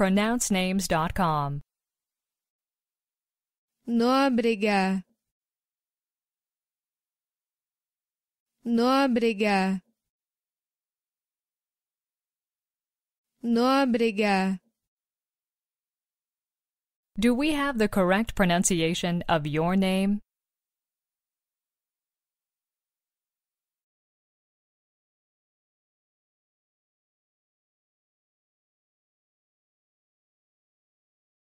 pronouncenames.com. Nóbrega. Nóbrega. Nóbrega. Do we have the correct pronunciation of your name?